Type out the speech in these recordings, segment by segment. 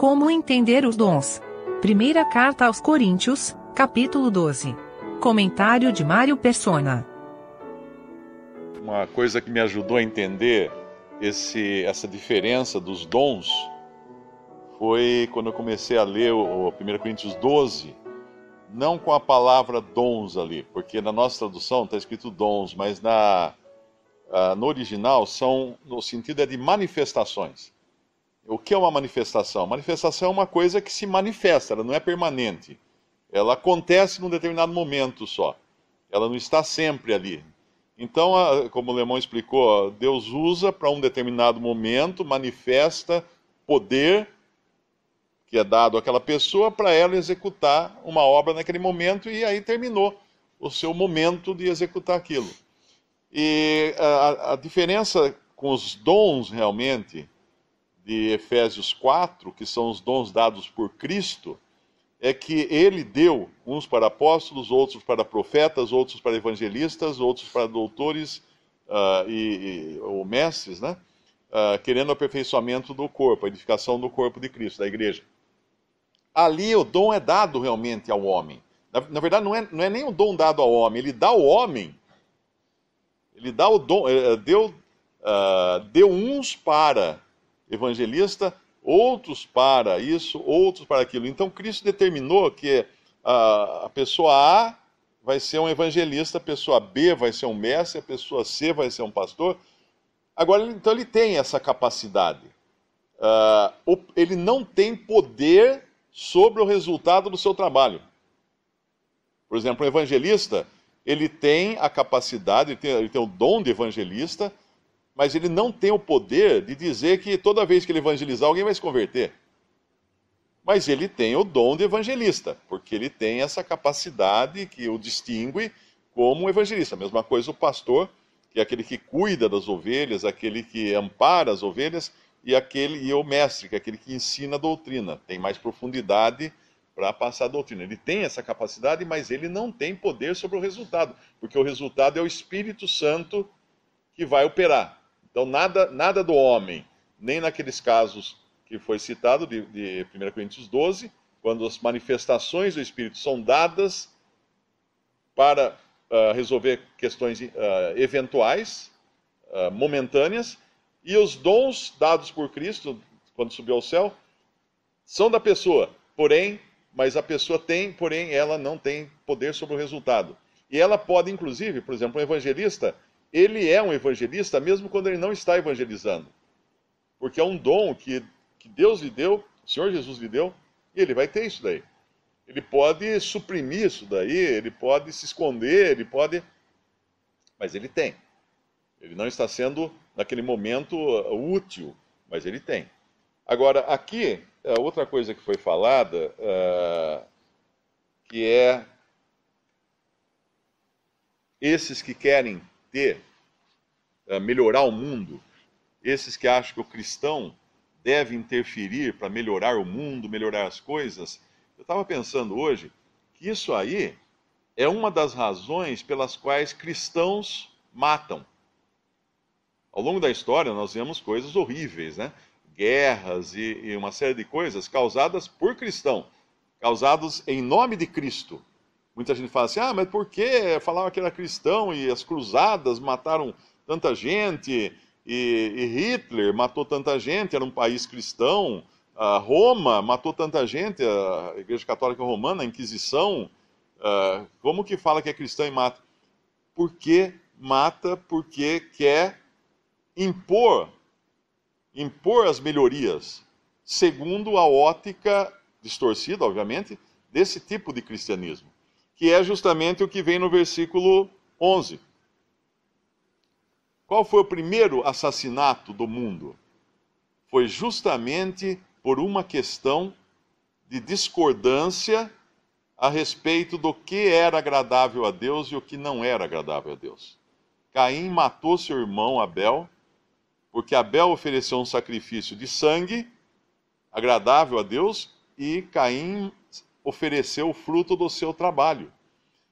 Como entender os dons? Primeira carta aos Coríntios, capítulo 12. Comentário de Mário Persona. Uma coisa que me ajudou a entender esse, essa diferença dos dons foi quando eu comecei a ler o, o 1 Coríntios 12, não com a palavra dons ali, porque na nossa tradução está escrito dons, mas na, uh, no original são, no sentido é de manifestações. O que é uma manifestação? Manifestação é uma coisa que se manifesta, ela não é permanente. Ela acontece num determinado momento só. Ela não está sempre ali. Então, como o Lemão explicou, Deus usa para um determinado momento, manifesta poder que é dado àquela pessoa para ela executar uma obra naquele momento e aí terminou o seu momento de executar aquilo. E a, a diferença com os dons realmente de Efésios 4, que são os dons dados por Cristo, é que ele deu uns para apóstolos, outros para profetas, outros para evangelistas, outros para doutores uh, e, e, ou mestres, né? Uh, querendo o aperfeiçoamento do corpo, a edificação do corpo de Cristo, da igreja. Ali o dom é dado realmente ao homem. Na, na verdade, não é, não é nem o um dom dado ao homem, ele dá ao homem. Ele dá o dom, eh, deu, uh, deu uns para evangelista, outros para isso, outros para aquilo. Então Cristo determinou que a, pessoa A vai ser um evangelista, a pessoa B vai ser um mestre, a pessoa C vai ser um pastor. Agora, então ele tem essa capacidade. Uh, ele não tem poder sobre o resultado do seu trabalho. Por exemplo, um evangelista, ele tem a capacidade, ele tem, ele tem o dom de evangelista, mas ele não tem o poder de dizer que toda vez que ele evangelizar, alguém vai se converter. Mas ele tem o dom de evangelista, porque ele tem essa capacidade que o distingue como evangelista. Mesma coisa o pastor, que é aquele que cuida das ovelhas, aquele que ampara as ovelhas, e aquele e o mestre, que é aquele que ensina a doutrina, tem mais profundidade para passar a doutrina. Ele tem essa capacidade, mas ele não tem poder sobre o resultado, porque o resultado é o Espírito Santo que vai operar. Então, nada, nada do homem, nem naqueles casos que foi citado de, de 1 Coríntios 12, quando as manifestações do Espírito são dadas para uh, resolver questões uh, eventuais, uh, momentâneas, e os dons dados por Cristo, quando subiu ao céu, são da pessoa, porém, mas a pessoa tem, porém, ela não tem poder sobre o resultado. E ela pode, inclusive, por exemplo, um evangelista ele é um evangelista mesmo quando ele não está evangelizando. Porque é um dom que, que Deus lhe deu, o Senhor Jesus lhe deu, e ele vai ter isso daí. Ele pode suprimir isso daí, ele pode se esconder, ele pode. Mas ele tem. Ele não está sendo, naquele momento, útil, mas ele tem. Agora, aqui, é, outra coisa que foi falada, uh, que é esses que querem ter, eh, melhorar o mundo, esses que acham que o cristão deve interferir para melhorar o mundo, melhorar as coisas, eu estava pensando hoje que isso aí é uma das razões pelas quais cristãos matam. Ao longo da história, nós vemos coisas horríveis, né? Guerras e, e uma série de coisas causadas por cristão, causadas em nome de Cristo. Muita gente fala assim: ah, mas por que falava que era cristão e as cruzadas mataram tanta gente e, e Hitler matou tanta gente, era um país cristão, a Roma matou tanta gente, a Igreja Católica Romana, a Inquisição. Uh, como que fala que é cristão e mata? Por que mata porque quer impor impor as melhorias segundo a ótica distorcida, obviamente, desse tipo de cristianismo que é justamente o que vem no versículo 11. Qual foi o primeiro assassinato do mundo? Foi justamente por uma questão de discordância a respeito do que era agradável a Deus e o que não era agradável a Deus. Caim matou seu irmão Abel, porque Abel ofereceu um sacrifício de sangue agradável a Deus e Caim ofereceu o fruto do seu trabalho.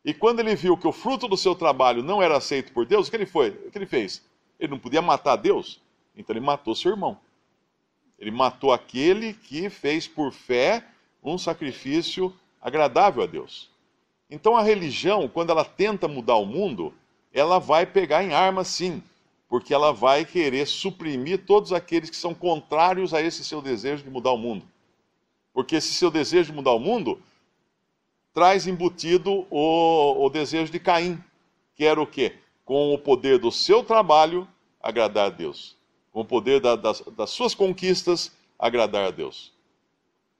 E quando ele viu que o fruto do seu trabalho não era aceito por Deus, o que ele foi? O que ele fez? Ele não podia matar Deus, então ele matou seu irmão. Ele matou aquele que fez por fé um sacrifício agradável a Deus. Então a religião, quando ela tenta mudar o mundo, ela vai pegar em arma sim, porque ela vai querer suprimir todos aqueles que são contrários a esse seu desejo de mudar o mundo. Porque esse seu desejo de mudar o mundo traz embutido o, o desejo de Caim, que era o quê? Com o poder do seu trabalho, agradar a Deus. Com o poder da, das, das suas conquistas, agradar a Deus.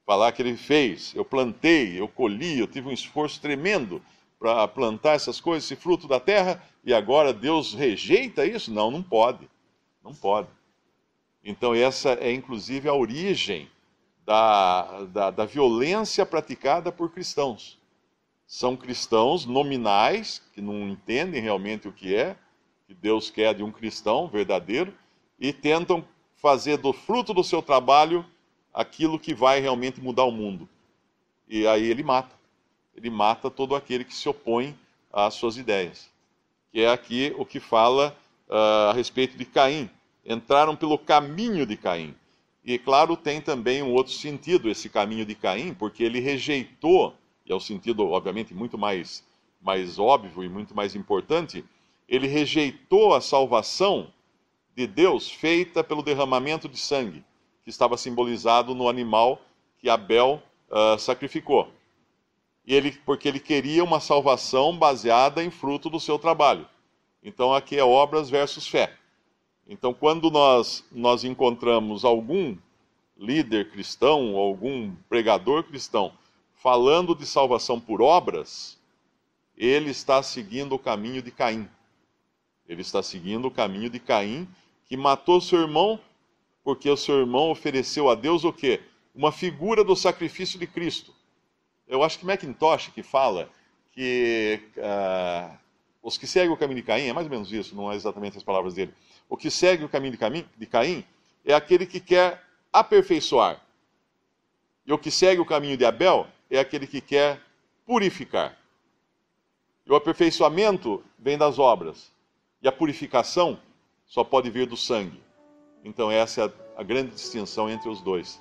Falar que ele fez, eu plantei, eu colhi, eu tive um esforço tremendo para plantar essas coisas, esse fruto da terra, e agora Deus rejeita isso? Não, não pode. Não pode. Então, essa é inclusive a origem da, da, da violência praticada por cristãos. São cristãos nominais, que não entendem realmente o que é, que Deus quer de um cristão verdadeiro, e tentam fazer do fruto do seu trabalho aquilo que vai realmente mudar o mundo. E aí ele mata. Ele mata todo aquele que se opõe às suas ideias. Que é aqui o que fala uh, a respeito de Caim. Entraram pelo caminho de Caim. E claro, tem também um outro sentido esse caminho de Caim, porque ele rejeitou, e é um sentido obviamente muito mais, mais óbvio e muito mais importante, ele rejeitou a salvação de Deus feita pelo derramamento de sangue, que estava simbolizado no animal que Abel uh, sacrificou. E ele, porque ele queria uma salvação baseada em fruto do seu trabalho. Então aqui é obras versus fé. Então, quando nós, nós encontramos algum líder cristão, algum pregador cristão, falando de salvação por obras, ele está seguindo o caminho de Caim. Ele está seguindo o caminho de Caim, que matou seu irmão, porque o seu irmão ofereceu a Deus o quê? Uma figura do sacrifício de Cristo. Eu acho que Macintosh que fala que uh, os que seguem o caminho de Caim, é mais ou menos isso, não é exatamente as palavras dele, o que segue o caminho de Caim é aquele que quer aperfeiçoar. E o que segue o caminho de Abel é aquele que quer purificar. E o aperfeiçoamento vem das obras. E a purificação só pode vir do sangue. Então, essa é a grande distinção entre os dois.